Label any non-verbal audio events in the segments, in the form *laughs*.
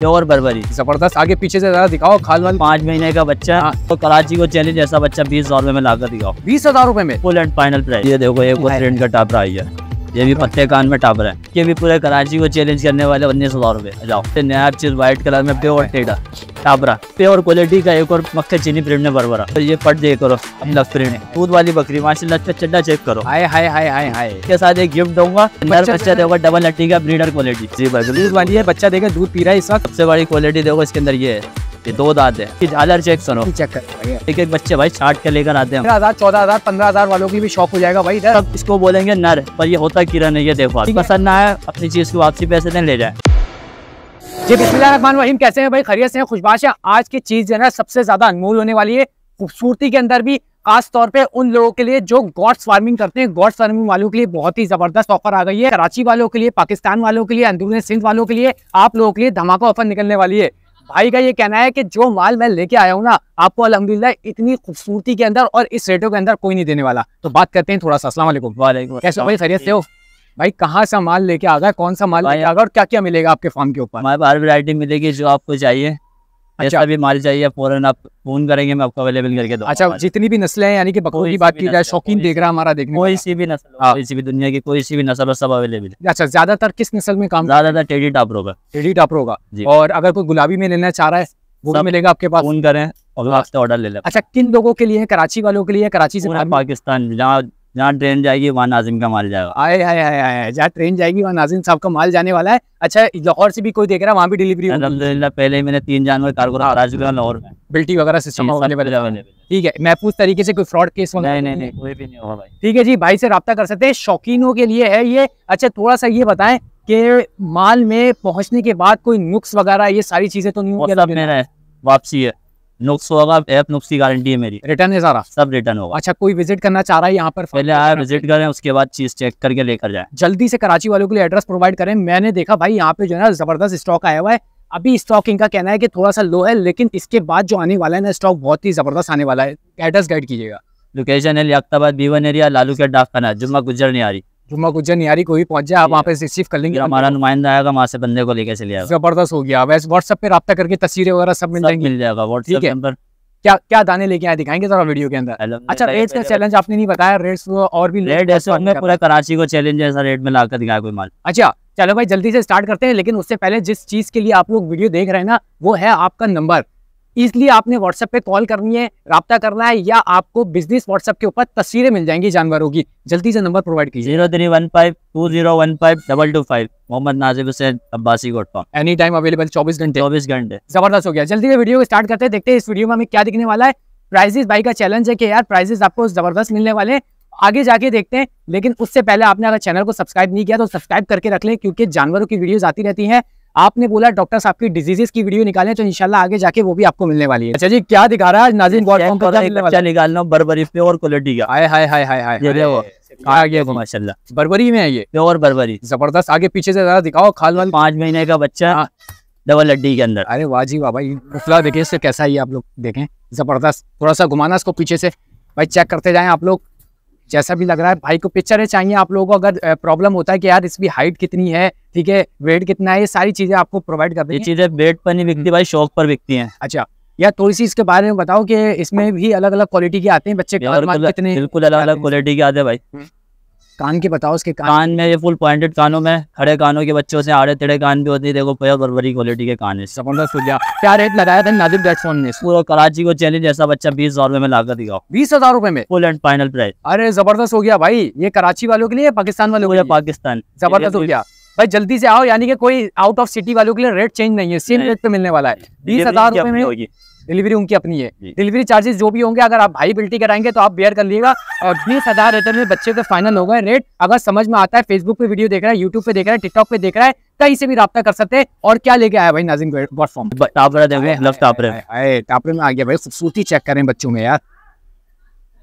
Pure बर्बरी जबरदस्त आगे पीछे से ज्यादा दिखाओ खाल वाल पांच महीने का बच्चा हाँ। तो कराची को चैलेंज ऐसा बच्चा बीस हजार रूपए में लाकर दिखाओ बीस हजार रूपए में फुल एंड फाइनल प्राइस ये देखो एक का टापरा आई है ये भी पत्ते कान में टाप है ये भी पूरे कराची को चैलेंज करने वाले उन्नीस हजार रूपए जाओ नया चीज व्हाइट कलर में प्योर टेडा टाबरा प्योर क्वालिटी का एक और मक्खे चीनी प्रिंट में बरबरा तो ये पट दे करो अपना प्रिंट दूध वाली बकरी माशाल्लाह अच्छा चड्डा चेक करो हाय हाय हाय हाय हाय के साथ एक गिफ्ट दूंगा बच्चा देगा डबल लट्टी का ब्रीडर क्वालिटी जी बस दूध वाली है बच्चा देगा दूध पी रहा है इस वक्त सबसे बड़ी क्वालिटी देगा इसके अंदर ये है सकती दो दादे झालर चेक सुनो चेक कर एक एक बच्चे भाई छाट के लेकर आते हैं हजार चौदह हजार पंद्रह हजार वालों की भी शौक हो जाएगा भाई सब इसको बोलेंगे नर पर ये होता किरण है देखो पसंद ना आया अपनी चीज को वापसी पैसे दे ले जाए जी बिस्मिल्लाहमान रहीम कैसे हैं भाई खरीय से खुशबाश है आज की चीज जो है सबसे ज्यादा अनमोल होने वाली है खूबसूरती के अंदर भी खास तौर पे उन लोगों के लिए जो गॉड्स फार्मिंग करते हैं गॉड्स फार्मिंग वालों के लिए बहुत ही जबरदस्त ऑफर आ गई है कराची वालों के लिए पाकिस्तान वालों के लिए अंदरूनी सिंध वालों के लिए आप लोगों के लिए धमाका ऑफर निकलने वाली है भाई का ये कहना है कि जो माल मैं लेके आया हूँ ना आपको अलहमदिल्ला इतनी खूबसूरती के अंदर और इस रेटो के अंदर कोई नहीं देने वाला तो बात करते हैं थोड़ा सा असला कैसे भाई से हो भाई कहाँ सा माल लेके आ गया कौन सा माल लेके आ गया और क्या क्या मिलेगा आपके फार्म के ऊपर हमारे पास हर वैरायटी मिलेगी जो आपको चाहिए अच्छा अभी माल चाहिए फौरन आप फोन करेंगे मैं आपको अवेलेबल करके दूँ अच्छा जितनी भी नस्लें हैं यानी कि बकरों की बात की जाए शौकीन देख रहा हमारा देखने कोई सी भी नस्ल हाँ। कोई सी भी दुनिया की कोई सी भी नस्ल सब अवेलेबल है अच्छा ज्यादातर किस नस्ल में काम ज्यादातर टेडी टापर होगा टेडी टापर होगा और अगर कोई गुलाबी में लेना चाह रहा है वो भी मिलेगा आपके पास फोन करें और ऑर्डर हाँ। ले लें अच्छा किन लोगों के लिए कराची वालों के लिए कराची से पाकिस्तान जहाँ जहाँ ट्रेन जाएगी वहाँ नाजिम का माल जाएगा आए आए आए आए जहाँ ट्रेन जाएगी वहाँ नाजिम साहब का माल जाने वाला है अच्छा लाहौर से भी कोई देख रहा है वहाँ भी डिलीवरी अलहमदिल्ला पहले मैंने तीन जानवर कारगुर हरा चुका लाहौर में बिल्टी वगैरह सिस्टम ठीक है महफूज तरीके से कोई फ्रॉड केस तो नहीं नहीं नहीं कोई भी नहीं होगा भाई ठीक है जी भाई से रब्ता कर सकते हैं शौकीनों के लिए है ये अच्छा थोड़ा सा ये बताएं कि माल में पहुंचने के बाद कोई नुक्स वगैरह ये सारी चीजें तो नहीं होगी वापसी है नुक्स होगा ऐप नुक्स की गारंटी है मेरी रिटर्न है सारा सब रिटर्न होगा अच्छा कोई विजिट करना चाह रहा है यहाँ पर पहले आया विजिट करें उसके बाद चीज चेक करके लेकर जाए जल्दी से कराची वालों के लिए एड्रेस प्रोवाइड करें मैंने देखा भाई यहाँ पे जो है ना जबरदस्त स्टॉक आया हुआ है अभी स्टॉक इनका कहना है कि थोड़ा सा लो है लेकिन इसके बाद जो आने वाला है ना स्टॉक बहुत ही जबरदस्त आने वाला है एड्रेस गाइड कीजिएगा लोकेशन है लियाबाद बीवन एरिया लालू के डाक खाना जुम्मा गुजर नहीं आ रही जुम्मा गुज्जा नियारी को भी पहुंच जाए आप वहाँ पे रिसीव कर लेंगे हमारा नुमाइंदा आएगा वहाँ से बंदे को लेकर चले आएगा जबरदस्त हो गया वैसे व्हाट्सएप पे रब्ता करके तस्वीरें वगैरह सब मिल जाएंगे मिल जाएगा व्हाट्सएप अंदर क्या क्या दाने लेके आए दिखाएंगे जरा वीडियो के अंदर अच्छा रेट्स का चैलेंज आपने नहीं बताया रेट और भी रेट ऐसे हमने पूरा कराची को चैलेंज ऐसा रेट में लाकर दिखाया कोई माल अच्छा चलो भाई जल्दी से स्टार्ट करते हैं लेकिन उससे पहले जिस चीज के लिए आप लोग वीडियो देख रहे हैं ना वो है आपका नंबर इसलिए आपने व्हाट्सएप पे कॉल करनी है रबता करना है या आपको बिजनेस व्हाट्सएप के ऊपर तस्वीरें मिल जाएंगी जानवरों की जल्दी से नंबर प्रोवाइड कीजिए zero three one five two zero one five double two five Mohammad Najib Hussain Abbasi any time available चौबीस घंटे चौबीस घंटे जबरदस्त हो गया जल्दी से वीडियो को स्टार्ट करते हैं देखते हैं इस वीडियो में हमें क्या दिखने वाला है प्राइजेस भाई का चैलेंज है कि यार प्राइजेस आपको जबरदस्त मिलने वाले हैं आगे जाके देखते हैं लेकिन उससे पहले आपने अगर चैनल को सब्सक्राइब नहीं किया तो सब्सक्राइब करके रख लें क्योंकि जानवरों की वीडियोस आती रहती हैं आपने बोला डॉक्टर साहब की डिजीजेस की वीडियो निकाले तो इंशाल्लाह आगे जाके वो भी आपको मिलने वाली है अच्छा जी क्या दिखा रहा है नाजिन बच्चा निकालना बर्बरी प्योर क्वालिटी का हाय हाय हाय हाय हाय में आइए प्योर बर्बरी जबरदस्त आगे पीछे से जरा दिखाओ खाल वाल पांच महीने का बच्चा डबल हाँ। हड्डी के अंदर अरे वाजी जी वाह भाई पुतला देखिए इससे कैसा ही आप लोग देखें जबरदस्त थोड़ा सा घुमाना इसको पीछे से भाई चेक करते जाएं आप लोग जैसा भी लग रहा है भाई को पिक्चर है चाहिए आप लोगों को अगर प्रॉब्लम होता है कि यार इसकी हाइट कितनी है ठीक है वेट कितना है ये सारी चीजें आपको प्रोवाइड कर हैं चीजें वेट पर नहीं हम्म। बिकती भाई शौक पर बिकती है अच्छा या थोड़ी तो सी इसके बारे में बताओ कि इसमें भी अलग अलग क्वालिटी के आते हैं बच्चे मतलब कितने बिल्कुल अलग अलग क्वालिटी के आते हैं भाई हम्म। कान के बताओ उसके कान, कान में ये फुल पॉइंटेड कानों में खड़े कानों के बच्चों से आड़े तेड़े कान भी होते देखो बरबरी क्वालिटी के कान है जबरदस्त गया क्या रेट लगाया था नाजिम ने पूरा कराची को चैलेंज ऐसा बच्चा बीस हजार रुपए में लाकर दिखाओ बीस हजार रुपए में फुल एंड फाइनल प्राइस अरे जबरदस्त हो गया भाई ये कराची वालों के लिए पाकिस्तान वालों के लिए पाकिस्तान जबरदस्त हो गया भाई जल्दी से आओ यानी कि कोई आउट ऑफ सिटी वालों के लिए रेट चेंज नहीं है सेम रेट पे मिलने वाला है बीस हजार रुपए में होगी डिलीवरी उनकी अपनी है डिलीवरी चार्जेस जो भी होंगे अगर आप भाई बिल्टी कराएंगे तो आप बेयर कर लीजिएगा और बीस हजार रेटर में बच्चे का फाइनल होगा रेट अगर समझ में आता है फेसबुक पे वीडियो देख रहा है यूट्यूब पे देख रहा है टिकटॉक पे देख रहा है कहीं तो से भी रहा कर सकते हैं और क्या लेके आया भाई नाजिम गॉड फॉर्म टापरे में आ गया भाई खूबसूरती चेक करें बच्चों में यार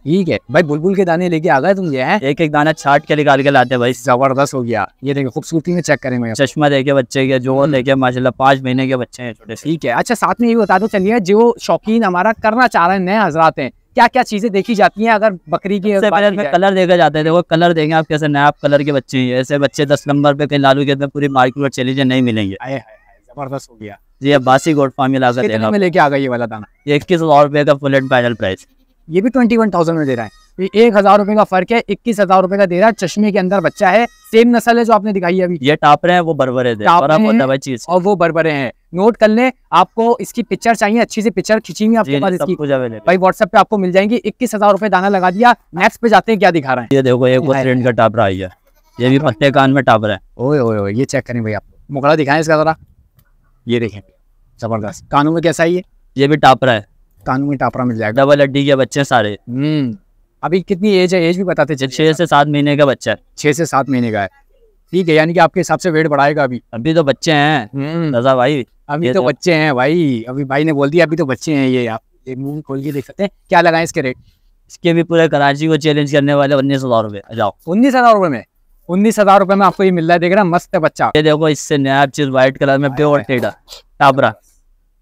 ठीक है भाई बुलबुल के दाने लेके आ गए तुम ये है एक एक दाना छाट के निकाल के लाते भाई जबरदस्त हो गया ये देखो खूबसूरती में चेक करेंगे चश्मा देखे बच्चे के जो हम्म। देखे माशाल्लाह पांच महीने के बच्चे हैं छोटे ठीक है अच्छा साथ में ये बता दो चलिए जो शौकीन हमारा करना चाह रहे हैं नए हजरात है क्या क्या चीजें देखी जाती हैं अगर बकरी की में कलर देखा जाते हैं देखो कलर देंगे आप कैसे नया कलर के बच्चे हैं ऐसे बच्चे दस नंबर पे कहीं लालू के पूरी मार्केट में चैलेंजे नहीं मिलेंगे जबरदस्त हो गया जी अब बासी गोड फार्मी में लाकर देना लेके आ गई वाला दाना इक्कीस हजार रुपए का फुल एंड फाइनल प्राइस ये भी ट्वेंटी वन थाउजेंड में दे रहा है तो एक हजार रुपए का फर्क है इक्कीस हजार रुपए का दे रहा है चश्मे के अंदर बच्चा है सेम नस्ल है जो आपने दिखाई है अभी ये टापरे हैं वो बरबरे और वो बरबरे हैं नोट कर ले आपको इसकी पिक्चर चाहिए अच्छी से पिक्चर खींची आपके पास इसकी भाई व्हाट्सएप पे आपको मिल जाएंगी इक्कीस हजार रुपए दाना लगा दिया नेक्स्ट पे जाते हैं क्या दिखा रहे हैं ये देखो एक ट्रेंड का टापरा आई है ये भी पत्ते कान में टापर है ओए ओए ये चेक करें भाई आप मुकड़ा दिखाएं इसका जरा ये देखें जबरदस्त कानों में कैसा है ये ये भी टापरा है कानू में टापरा मिल जाएगा डबल हड्डी के बच्चे सारे हम्म। अभी कितनी एज है एज भी बताते छह छः से सात महीने का बच्चा है छः से सात महीने का है ठीक है यानी कि आपके हिसाब से वेट बढ़ाएगा अभी अभी तो बच्चे हैं रजा हम्म। भाई अभी तो, तो, बच्चे हैं भाई अभी भाई ने बोल दिया अभी तो बच्चे हैं ये आप एक मुंह खोल के देख सकते हैं क्या लगाए इसके रेट इसके भी पूरे कराची को चैलेंज करने वाले उन्नीस हज़ार रुपए जाओ उन्नीस हज़ार रुपए में उन्नीस हज़ार रुपए में आपको ये मिल रहा है देख रहा मस्त है बच्चा ये देखो इससे नया चीज़ व्हाइट कलर में प्योर टापरा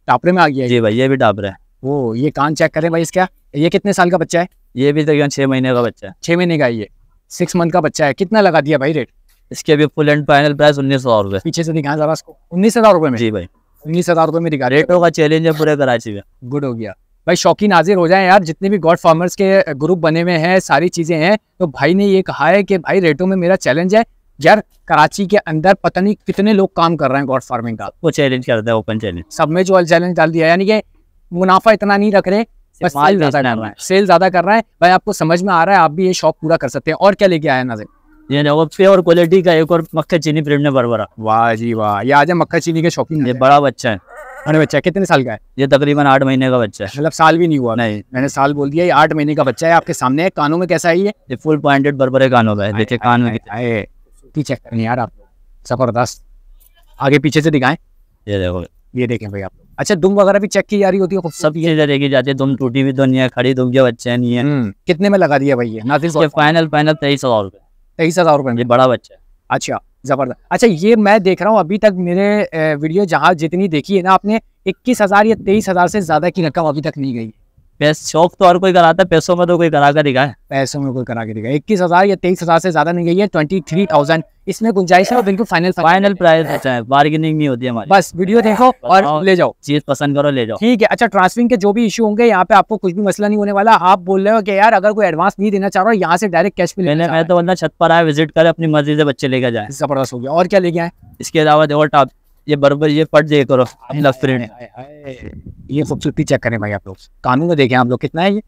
टापरे में आ गया जी भाई ये भी टापरा है वो ये कान चेक करें भाई इसका ये कितने साल का बच्चा है ये भी तकरीबन छः महीने का बच्चा है छः महीने का ये सिक्स मंथ का बच्चा है कितना लगा दिया भाई रेट इसके भी फुल एंड फाइनल प्राइस उन्नीस हज़ार रुपये पीछे से दिखाया जरा इसको उन्नीस हज़ार रुपये में जी भाई उन्नीस हज़ार रुपये में दिखा रेटों का चैलेंज है पूरे कराची में गुड हो गया भाई शौकीन हाजिर हो जाए यार जितने भी गॉड फार्मर्स के ग्रुप बने हुए हैं सारी चीज़ें हैं तो भाई ने ये कहा है कि भाई रेटों में मेरा चैलेंज है यार कराची के अंदर पता नहीं कितने लोग काम कर रहे हैं गॉड फार्मिंग का वो चैलेंज करता है ओपन चैलेंज सब में जो चैलेंज डाल दिया यानी कि मुनाफा इतना नहीं रख रहे सेल ज्यादा कर रहा है भाई आपको समझ में आ रहा है आप भी ये शॉप पूरा कर सकते हैं और क्या लेके आया नाजिम ये नवपे और क्वालिटी का एक और मक्खन चीनी प्रेम ने बरबरा वाह जी वाह ये आज मक्खन चीनी के शौकीन ये बड़ा बच्चा है अरे बच्चा कितने साल का है ये तकरीबन आठ महीने का बच्चा है मतलब साल भी नहीं हुआ नहीं मैंने साल बोल दिया ये आठ महीने का बच्चा है आपके सामने है कानों में कैसा है ये फुल पॉइंटेड बरबरे कानों का है देखिए कान में पीछे यार आप जबरदस्त आगे पीछे से दिखाएं ये देखो ये देखें भाई आप अच्छा दुम वगैरह भी चेक की जा रही होती है सब ये देखी जाती है दुम टूटी हुई है खड़ी दुम के बच्चे नहीं है हम्म, कितने में लगा दिया भाई ना सिर्फ फाइनल फाइनल तेईस हजार रुपये तेईस हजार रुपये बड़ा बच्चा अच्छा जबरदस्त अच्छा ये मैं देख रहा हूँ अभी तक मेरे वीडियो जहाँ जितनी देखी है ना आपने इक्कीस हजार या तेईस हजार से ज्यादा की रकम अभी तक नहीं गई शौक तो और कोई कराता है पैसों में तो कोई करा कर दिखा है पैसों में कोई करा के दिखा इक्कीस हज़ार या तेईस हज़ार से ज़्यादा नहीं गई है ट्वेंटी थ्री थाउजेंड इसमें गुंजाइश है बिल्कुल फाइनल फाइनल प्राइस अच्छा है बार्गेनिंग नहीं होती है हमारी बस वीडियो देखो और ले जाओ चीज़ पसंद करो ले जाओ ठीक है अच्छा ट्रांसफरिंग के जो भी इशू होंगे यहाँ पे आपको कुछ भी मसला नहीं होने वाला आप बोल रहे हो कि यार अगर कोई एडवांस नहीं देना चाह रहा हूँ यहाँ से डायरेक्ट कैश भी लेना मैं तो बंदा छत पर आए विजिट करे अपनी मर्जी से बच्चे लेकर जाए जबरदस्त हो गया और क्या लेके आए इसके अलावा और टॉप ये बरबर ये पट जाए करो लव ये खूबसूरती चेक करें भाई आप लोग कानून में देखें आप लोग कितना है ये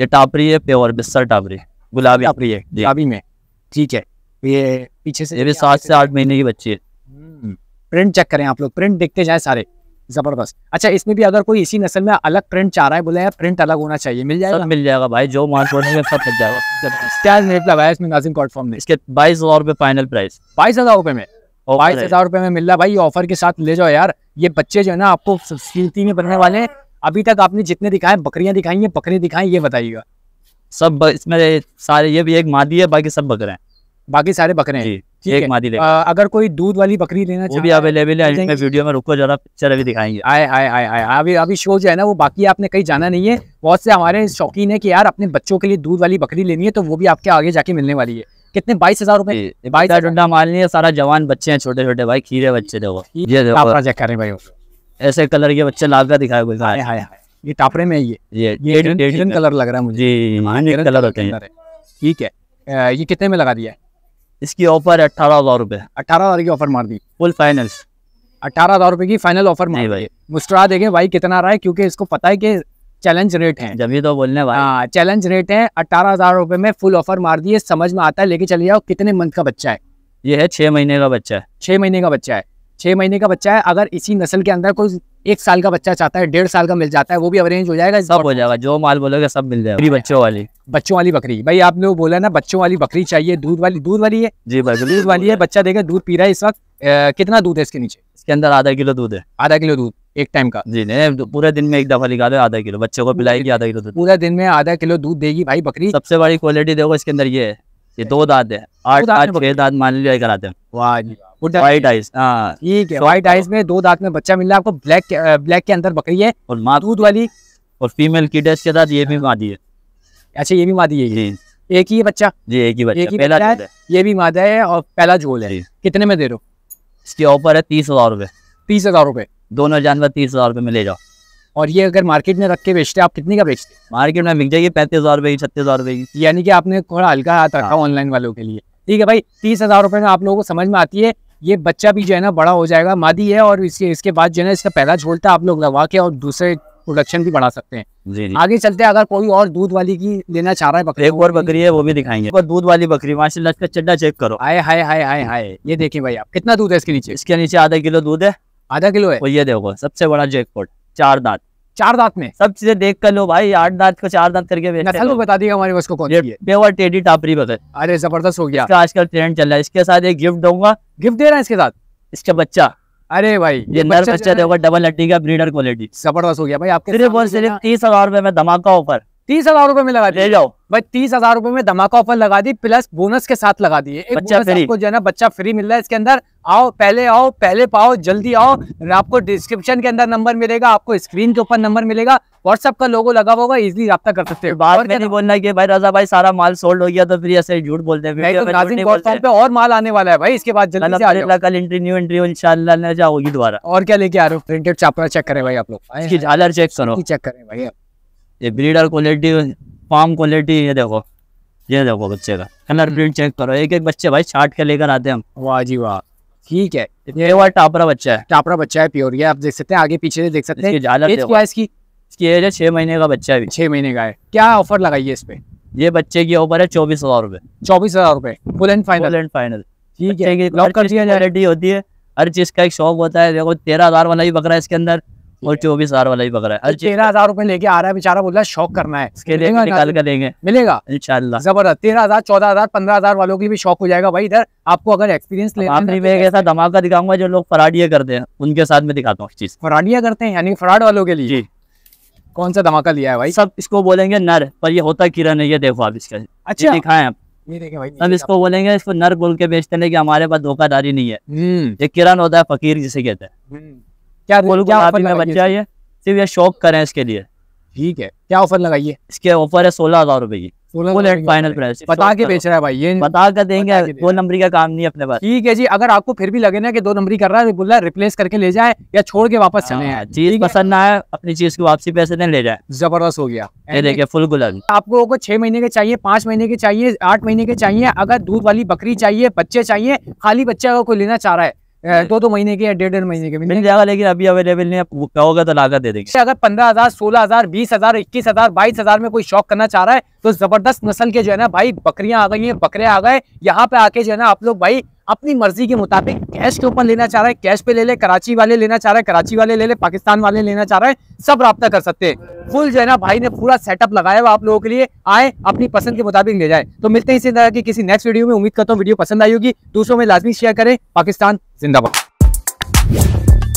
ये टापरी है प्योर बिस्तर टापरी गुलाबी टापरी है गुलाबी में ठीक है ये पीछे से ये भी सात से आठ महीने की बच्ची है प्रिंट हम्म, चेक करें आप लोग प्रिंट देखते जाए सारे जबरदस्त अच्छा इसमें भी अगर कोई इसी नस्ल में अलग प्रिंट चाह रहा है बोला यार प्रिंट अलग होना चाहिए मिल जाएगा मिल जाएगा भाई जो मार्च में सब मिल जाएगा *laughs* इसमें नाजिम इसके बाईस हजार रुपये फाइनल प्राइस बाईस हजार रुपये में बाईस हजार रुपए में मिल रहा भाई ऑफर के साथ ले जाओ यार ये बच्चे जो है ना आपको कीमती में बनने वाले हैं अभी तक आपने जितने दिखाए बकरियां दिखाई हैं बकरी दिखाए ये बताइएगा सब इसमें सारे ये भी एक मादी है बाकी सब बकरे हैं बाकी सारे बकरे हैं एक मादी आ, अगर कोई दूध वाली बकरी लेना वो भी अवेलेबल है इसमें वीडियो में रुको जरा पिक्चर अभी दिखाएंगे आए आए आए आए अभी अभी शो जो है ना वो बाकी आपने कहीं जाना नहीं है बहुत से हमारे शौकीन है कि यार अपने बच्चों के लिए दूध वाली बकरी लेनी है तो वो भी आपके आगे जाके मिलने वाली है कितने बाईस हजार रूपए बाईस हजार मान लिया सारा जवान बच्चे हैं छोटे छोटे भाई खीरे बच्चे थे वो ये चेक करें भाई ऐसे कलर के बच्चे लाल का दिखाए कोई हाय हाय ये टापरे में ये ये ये एडियन कलर लग रहा है मुझे कलर होते हैं ठीक है ये कितने में लगा दिया इसकी ऑफर अठारह हजार रुपये अठारह हजार की ऑफर मार दी फुल फाइनल्स अठारह हजार रुपये की फाइनल ऑफर मार भाई मुस्टरा देखें भाई कितना रहा है क्योंकि इसको पता है कि चैलेंज रेट है जब तो बोलने हाँ चैलेंज रेट है अट्ठारह हजार रुपए में फुल ऑफर मार दिए समझ में आता है लेके चले जाओ कितने मंथ का बच्चा है ये है छह महीने का बच्चा है छह महीने का बच्चा है छह महीने का बच्चा है अगर इसी नस्ल के अंदर कोई एक साल का बच्चा चाहता है डेढ़ साल का मिल जाता है वो भी अरेंज हो जाएगा सब हो जाएगा जो माल बोलोगे सब मिल जाएगा बच्चों वाली बच्चों वाली बकरी भाई आपने वो बोला ना बच्चों वाली बकरी चाहिए दूध वाली दूध वाली है जी भाई दूध वाली है बच्चा देगा दूध पी रहा है इस वक्त कितना दूध है इसके नीचे इसके अंदर आधा किलो दूध है आधा किलो दूध एक टाइम का जी नहीं पूरे दिन में एक दफा निकालो आधा किलो बच्चों को पिलाएगी आधा किलो दूध पूरे दिन में आधा किलो दूध देगी भाई बकरी सबसे बड़ी क्वालिटी देखो इसके अंदर ये ये दो दाँत है आठ दांत छह मान लीजिए कराते हैं व्हाइट आइस ठीक है व्हाइट आइस में दो दांत में बच्चा मिल रहा है आपको ब्लैक ब्लैक के अंदर बकरी है और माँ दूध वाली और फीमेल की डेस्ट के साथ ये भी मादी है अच्छा ये भी मादी है जी एक ही है बच्चा जी एक ही बच्चा एक ही पहला है ये भी मादा है और पहला झोल है कितने में दे रहे हो इसकी ऑफर है तीस हज़ार रुपये तीस हज़ार रुपये दोनों जानवर तीस हज़ार रुपये में ले जाओ और ये अगर मार्केट में रख के बेचते आप कितने का बेचते हैं मार्केट में बिक जाइए पैंतीस हज़ार रुपये की छत्तीस हज़ार रुपये की यानी कि आपने थोड़ा हल्का हाथ रखा ऑनलाइन हाँ। वालों के लिए ठीक है भाई तीस हज़ार रुपये में आप लोगों को समझ में आती है ये बच्चा भी जो है ना बड़ा हो जाएगा मादी है और इसके इसके बाद जो है ना इसका पहला झोलता आप लोग लगा के और दूसरे प्रोडक्शन भी बढ़ा सकते हैं जी जी आगे चलते अगर कोई और दूध वाली की लेना चाह रहा है बकरी एक और तो बकरी है वो भी दिखाएंगे दूध वाली बकरी माशाल्लाह इसका चड्डा चेक करो आए हाय हाय हाय हाय ये देखिए भाई आप कितना दूध है इसके नीचे इसके नीचे आधा किलो दूध है आधा किलो है ये देखो सबसे बड़ा जेक चार दाँत चार दांत में सब चीजें देख कर लो भाई आठ दांत को चार दांत करके नस्ल बता दिया हमारे को कौन ये टेडी टापरी बकरी अरे जबरदस्त हो गया आजकल ट्रेंड चल रहा है इसके साथ एक गिफ्ट दूंगा गिफ्ट दे रहा है इसके साथ इसका बच्चा अरे भाई ये नर बच्चा देखो डबल हड्डी का ब्रीडर क्वालिटी जबरदस्त हो गया भाई आपके सिर्फ और सिर्फ तीस हजार रुपए में धमाका ऑफर तीस हजार रुपए में लगा दिए जाओ भाई तीस हजार रुपए में धमाका ऑफर लगा दी प्लस बोनस के साथ लगा दिए आपको जो है ना बच्चा फ्री मिल रहा है इसके अंदर आओ पहले आओ पहले पाओ जल्दी आओ आपको डिस्क्रिप्शन के अंदर नंबर मिलेगा आपको स्क्रीन के ऊपर नंबर मिलेगा व्हाट्सअप का लोगो लगा होगा इजिली रब्ता कर सकते हो बोलना की भाई रजा भाई सारा माल सोल्ड हो गया तो फिर ऐसे झूठ बोलते हैं तो और माल आने वाला है भाई इसके बाद कल एंट्री न्यू एंट्री इंशाल्लाह जाओगी दोबारा और क्या लेके आ रहे हो प्रिंटेड चापरा चेक करें भाई आप लोग झालर चेक करो चेक करें भाई ये ब्रीडर क्वालिटी फॉर्म क्वालिटी ये देखो ये देखो बच्चे का कलर प्रिंट चेक करो एक एक बच्चे भाई छाट के लेकर आते हैं हम वाह जी वाह ठीक है ये वाला टापरा बच्चा है टापरा बच्चा है प्योर ये आप देख सकते हैं आगे पीछे देख सकते हैं एज इसकी इसकी एज है छह महीने का बच्चा है छह महीने का है क्या ऑफर लगाई है इस पे ये बच्चे की ऑफर है चौबीस हजार रूपए चौबीस हजार रूपए full and final and final ठीक है हर चीज का एक शौक होता है देखो तेरह हजार वाला भी बकरा है इसके अंदर और चौबीस हजार वाला ही पकड़ा है तेरह हजार रुपए लेके आ रहा है बेचारा बोला शौक करना है इसके लिए निकाल कर देंगे मिलेगा इनशाला जबरदस्त तेरह हजार चौदह हजार पंद्रह हजार वालों की भी शौक हो जाएगा भाई इधर आपको अगर एक्सपीरियंस एक तो ऐसा धमाका दिखाऊंगा जो लोग फराडिया करते हैं उनके साथ में दिखाता हूँ चीज फराडिया करते हैं यानी फराड वालों के लिए कौन सा धमाका लिया है भाई सब इसको बोलेंगे नर पर ये होता किरण है ये देखो आप इसके अच्छा दिखाए आप सब इसको बोलेंगे इसको नर बोल के बेचते हैं कि हमारे पास धोखाधारी नहीं है हम्म। ये किरण होता है फकीर जिसे कहते हैं हम्म। क्या गोल में बच्चा ये सिर्फ ये शॉप करें इसके लिए ठीक है क्या ऑफर लगाइए इसके ऑफर है सोलह हजार रुपए की फाइनल प्राइस बता के बेच रहा है भाई ये बता कर देंगे दो नंबरी का काम नहीं अपने पास ठीक है जी अगर आपको फिर भी लगे ना कि दो नंबरी कर रहा है तो बोला रिप्लेस करके ले जाए या छोड़ के वापस चले हाँ, चीज पसंद ना आए अपनी चीज की वापसी पैसे नहीं ले जाए जबरदस्त हो गया देखिए फुल गुलाब आप लोगों को छह महीने के चाहिए पांच महीने के चाहिए आठ महीने के चाहिए अगर दूध वाली बकरी चाहिए बच्चे चाहिए खाली बच्चा अगर कोई लेना चाह रहा है तो दो महीने के या डेढ़ डेढ़ महीने के मिल, जाएगा लेकिन अभी अवेलेबल नहीं आप कहोगे तो लागत दे देंगे अगर पंद्रह हज़ार सोलह हज़ार बीस हज़ार इक्कीस हज़ार बाईस हज़ार में कोई शॉक करना चाह रहा है तो जबरदस्त नस्ल के जो है ना भाई बकरियां आ गई हैं बकरे आ गए यहाँ पे आके जो है ना आप लोग भाई अपनी मर्जी के मुताबिक कैश के ऊपर लेना चाह रहे हैं कैश पे ले ले कराची वाले लेना चाह रहे हैं कराची वाले ले ले पाकिस्तान वाले लेना चाह रहे हैं सब रब्ता कर सकते हैं फुल जो है ना भाई ने पूरा सेटअप लगाया हुआ आप लोगों के लिए आए अपनी पसंद के मुताबिक ले जाए तो मिलते हैं इसी तरह की किसी नेक्स्ट वीडियो में उम्मीद करता हूँ वीडियो पसंद आई होगी दूसरों में लाजमी शेयर करें पाकिस्तान जिंदाबाद